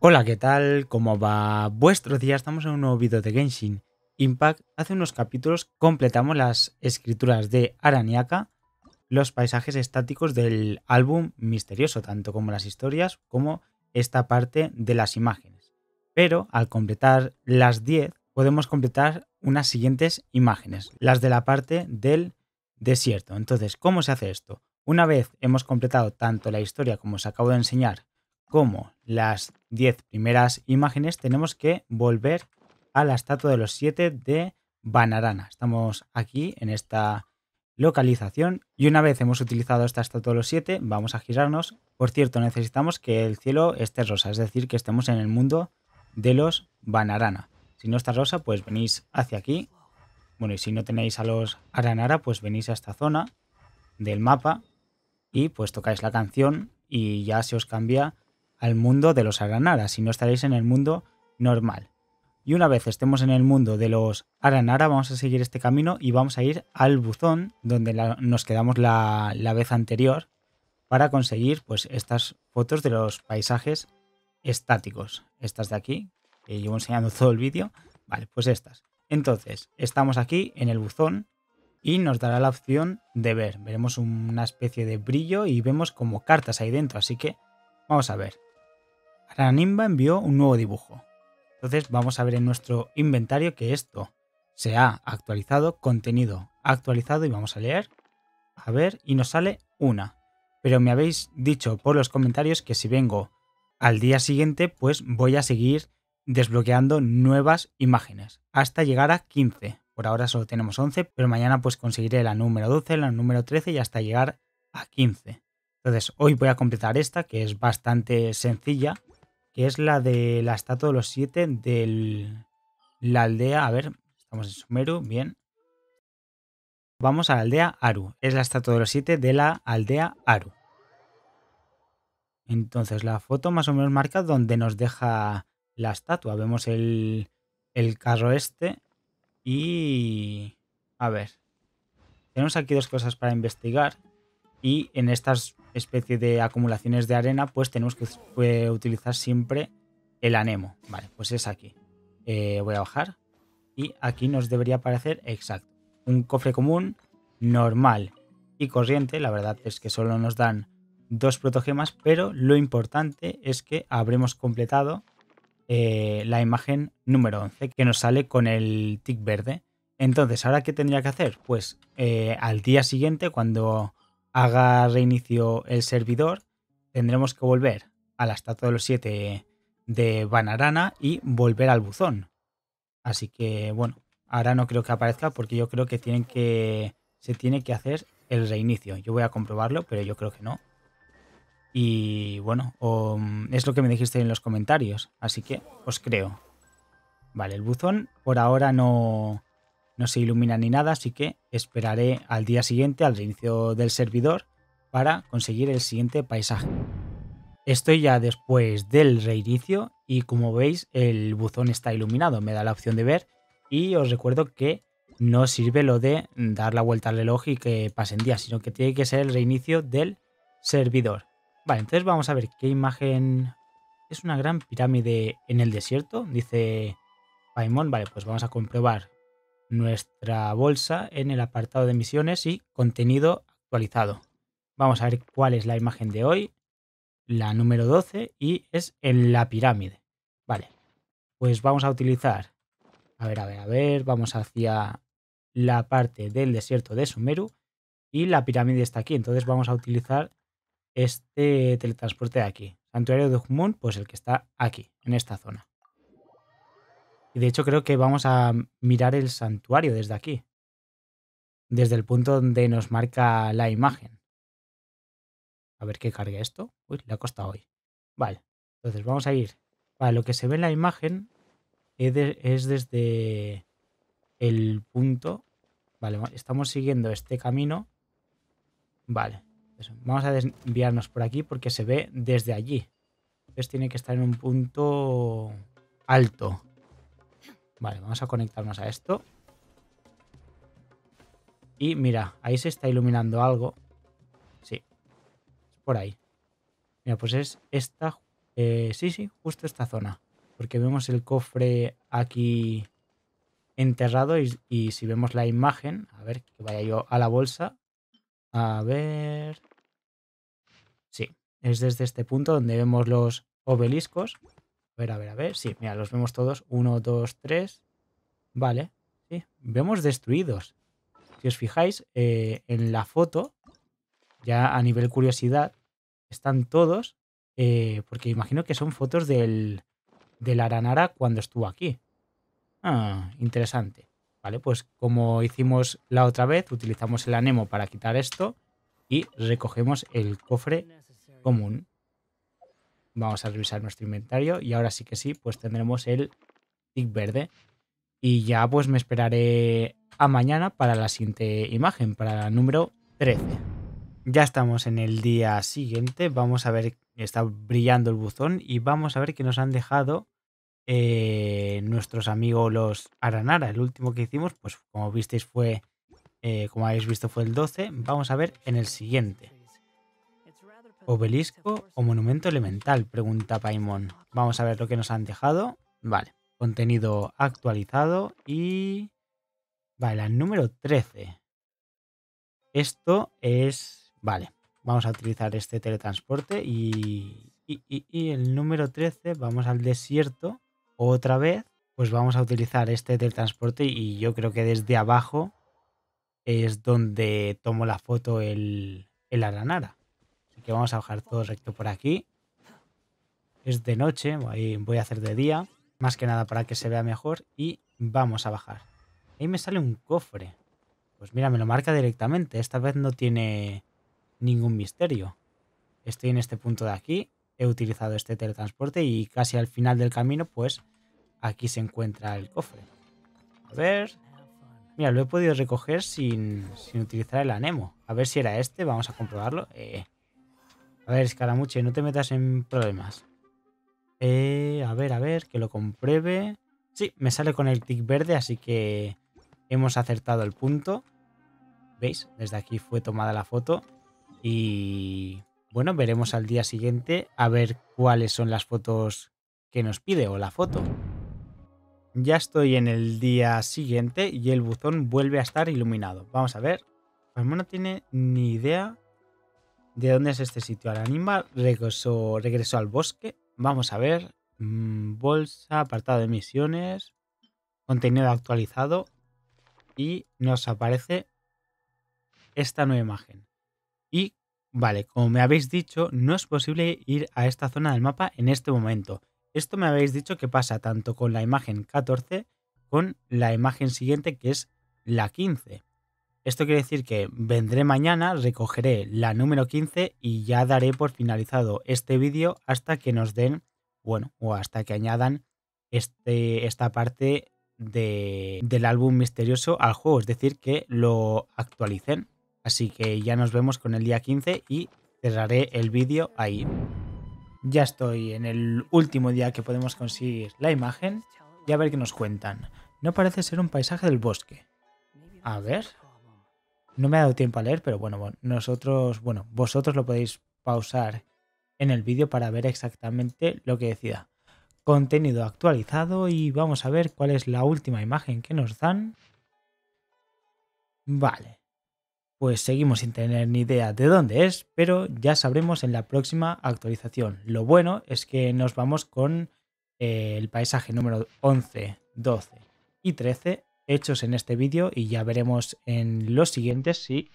Hola, ¿qué tal? ¿Cómo va vuestro día? Estamos en un nuevo vídeo de Genshin Impact. Hace unos capítulos completamos las escrituras de Araniaka, los paisajes estáticos del álbum misterioso, tanto como las historias como esta parte de las imágenes. Pero al completar las 10, podemos completar unas siguientes imágenes, las de la parte del desierto. Entonces, ¿cómo se hace esto? Una vez hemos completado tanto la historia como os acabo de enseñar como las 10 primeras imágenes, tenemos que volver a la estatua de los 7 de Banarana. Estamos aquí en esta localización y una vez hemos utilizado esta estatua de los 7 vamos a girarnos. Por cierto, necesitamos que el cielo esté rosa, es decir, que estemos en el mundo de los Banarana. Si no está rosa, pues venís hacia aquí. Bueno, y si no tenéis a los Aranara, pues venís a esta zona del mapa y pues tocáis la canción y ya se os cambia al mundo de los Aranara si no estaréis en el mundo normal. Y una vez estemos en el mundo de los Aranara, vamos a seguir este camino y vamos a ir al buzón donde nos quedamos la, la, vez anterior para conseguir pues, estas fotos de los paisajes estáticos. Estas de aquí, que llevo enseñando todo el vídeo. Vale, pues estas. Entonces, estamos aquí en el buzón y nos dará la opción de ver. Veremos una especie de brillo y vemos como cartas ahí dentro, así que vamos a ver. Aranimba envió un nuevo dibujo. Entonces vamos a ver en nuestro inventario que esto se ha actualizado, contenido actualizado y vamos a leer. A ver, y nos sale una. Pero me habéis dicho por los comentarios que si vengo al día siguiente, pues voy a seguir desbloqueando nuevas imágenes hasta llegar a 15. Por ahora solo tenemos 11, pero mañana pues conseguiré la número 12, la número 13 y hasta llegar a 15. Entonces hoy voy a completar esta que es bastante sencilla es la de la estatua de los siete de la aldea. A ver, estamos en Sumeru, bien. Vamos a la aldea Aru. Es la estatua de los siete de la aldea Aru. Entonces la foto más o menos marca donde nos deja la estatua. Vemos el, el carro este y... A ver. Tenemos aquí dos cosas para investigar y en estas especie de acumulaciones de arena, pues tenemos que eh, utilizar siempre el anemo. Vale, pues es aquí. Eh, voy a bajar y aquí nos debería aparecer exacto. Un cofre común normal y corriente. La verdad es que solo nos dan dos protogemas, pero lo importante es que habremos completado eh, la imagen número 11 que nos sale con el tick verde. Entonces, ¿ahora qué tendría que hacer? Pues al día siguiente, cuando haga reinicio el servidor, tendremos que volver a la estatua de los 7 de Banarana y volver al buzón. Así que bueno, ahora no creo que aparezca porque yo creo que tienen que se tiene que hacer el reinicio. Yo voy a comprobarlo, pero yo creo que no. Y bueno, mm, es lo que me dijiste en los comentarios, así que os creo. Vale, el buzón por ahora no no se ilumina ni nada, así que esperaré al día siguiente, al reinicio del servidor, para conseguir el siguiente paisaje. Estoy ya después del reinicio y como veis el buzón está iluminado, me da la opción de ver y os recuerdo que no sirve lo de dar la vuelta al reloj y que pasen días, sino que tiene que ser el reinicio del servidor. Vale, entonces vamos a ver qué imagen... Es una gran pirámide en el desierto, dice Paimon. Vale, pues vamos a comprobar nuestra bolsa en el apartado de misiones y contenido actualizado. Vamos a ver cuál es la imagen de hoy, la número 12 y es en la pirámide. Vale, pues vamos a utilizar, a ver, a ver, a ver, vamos hacia la parte del desierto de Sumeru y la pirámide está aquí, entonces vamos a utilizar este teletransporte de aquí. Santuario de Humón, pues el que está aquí, en esta zona. De hecho, creo que vamos a mirar el santuario desde aquí, desde el punto donde nos marca la imagen. A ver qué carga esto. Uy, le ha costado hoy. Vale, entonces vamos a ir. Para lo que se ve en la imagen es desde el punto. Vale, estamos siguiendo este camino. Vale, vamos a desviarnos por aquí porque se ve desde allí. Entonces tiene que estar en un punto alto. Vale, vamos a conectarnos a esto. Y mira, ahí se está iluminando algo. Sí, es por ahí. Mira, pues es esta... Eh, sí, sí, justo esta zona. Porque vemos el cofre aquí enterrado y, y, si vemos la imagen, a ver, que vaya yo a la bolsa. A ver... Sí, es desde este punto donde vemos los obeliscos. A ver, a ver, a ver. Sí, mira, los vemos todos. Uno, dos, tres. Vale. Sí, vemos destruidos. Si os fijáis, eh, en la foto, ya a nivel curiosidad, están todos, eh, porque imagino que son fotos del, del Aranara cuando estuvo aquí. Ah, interesante. Vale, pues como hicimos la otra vez, utilizamos el anemo para quitar esto y recogemos el cofre común. Vamos a revisar nuestro inventario y ahora sí que sí, pues tendremos el tick verde. Y ya pues me esperaré a mañana para la siguiente imagen, para la número 13. Ya estamos en el día siguiente, vamos a ver, está brillando el buzón y vamos a ver que nos han dejado eh, nuestros amigos los Aranara. El último que hicimos, pues como visteis fue, eh, como habéis visto fue el 12, vamos a ver en el siguiente. ¿Obelisco o monumento elemental? Pregunta Paimon. Vamos a ver lo que nos han dejado. Vale, contenido actualizado y... Vale, el número 13. Esto es... Vale, vamos a utilizar este teletransporte y... Y, el número 13, vamos al desierto otra vez. Pues vamos a utilizar este teletransporte y yo creo que desde abajo es donde tomo la foto el, el Aranara vamos a bajar todo recto por aquí. Es de noche, voy a hacer de día, más que nada para que se vea mejor y vamos a bajar. Ahí me sale un cofre. Pues mira, me lo marca directamente, esta vez no tiene ningún misterio. Estoy en este punto de aquí, he utilizado este teletransporte y casi al final del camino, pues aquí se encuentra el cofre. A ver... Mira, lo he podido recoger sin, sin utilizar el anemo. A ver si era este, vamos a comprobarlo. Eh, a ver, escaramuche, no te metas en problemas. Eh, a ver, a ver, que lo compruebe. Sí, me sale con el tick verde, así que hemos acertado el punto. ¿Veis? Desde aquí fue tomada la foto. Y bueno, veremos al día siguiente a ver cuáles son las fotos que nos pide o la foto. Ya estoy en el día siguiente y el buzón vuelve a estar iluminado. Vamos a ver. Pues no tiene ni idea ¿De dónde es este sitio? Al animal. Regresó, al bosque. Vamos a ver. Mm, bolsa, apartado de misiones. Contenido actualizado. Y nos aparece esta nueva imagen. Y, vale, como me habéis dicho, no es posible ir a esta zona del mapa en este momento. Esto me habéis dicho que pasa tanto con la imagen 14 con la imagen siguiente que es la 15. Esto quiere decir que vendré mañana, recogeré la número 15 y ya daré por finalizado este vídeo hasta que nos den, bueno, o hasta que añadan este, esta parte del álbum misterioso al juego, es decir, que lo actualicen. Así que ya nos vemos con el día 15 y cerraré el vídeo ahí. Ya estoy en el último día que podemos conseguir la imagen y a ver qué nos cuentan. No parece ser un paisaje del bosque. A ver, no me ha dado tiempo a leer, pero bueno, nosotros, bueno, vosotros lo podéis pausar en el vídeo para ver exactamente lo que decida. Contenido actualizado y vamos a ver cuál es la última imagen que nos dan. Vale, pues seguimos sin tener ni idea de dónde es, pero ya sabremos en la próxima actualización. Lo bueno es que nos vamos con eh, el paisaje número 11, 12 y 13 hechos en este vídeo y ya veremos en los siguientes si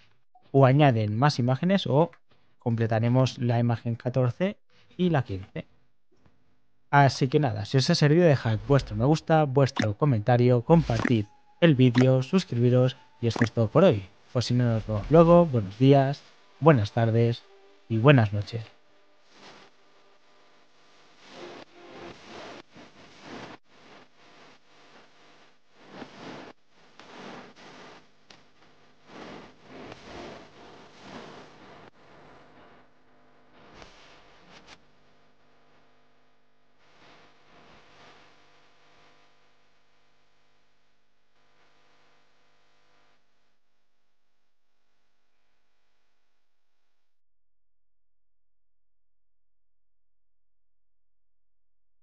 o añaden más imágenes o completaremos la imagen 14 y la 15. Así que nada, si os ha servido dejad vuestro me gusta, vuestro comentario, compartid el vídeo, suscribiros y esto es todo por hoy. Por si no nos vemos luego, buenos días, buenas tardes y buenas noches.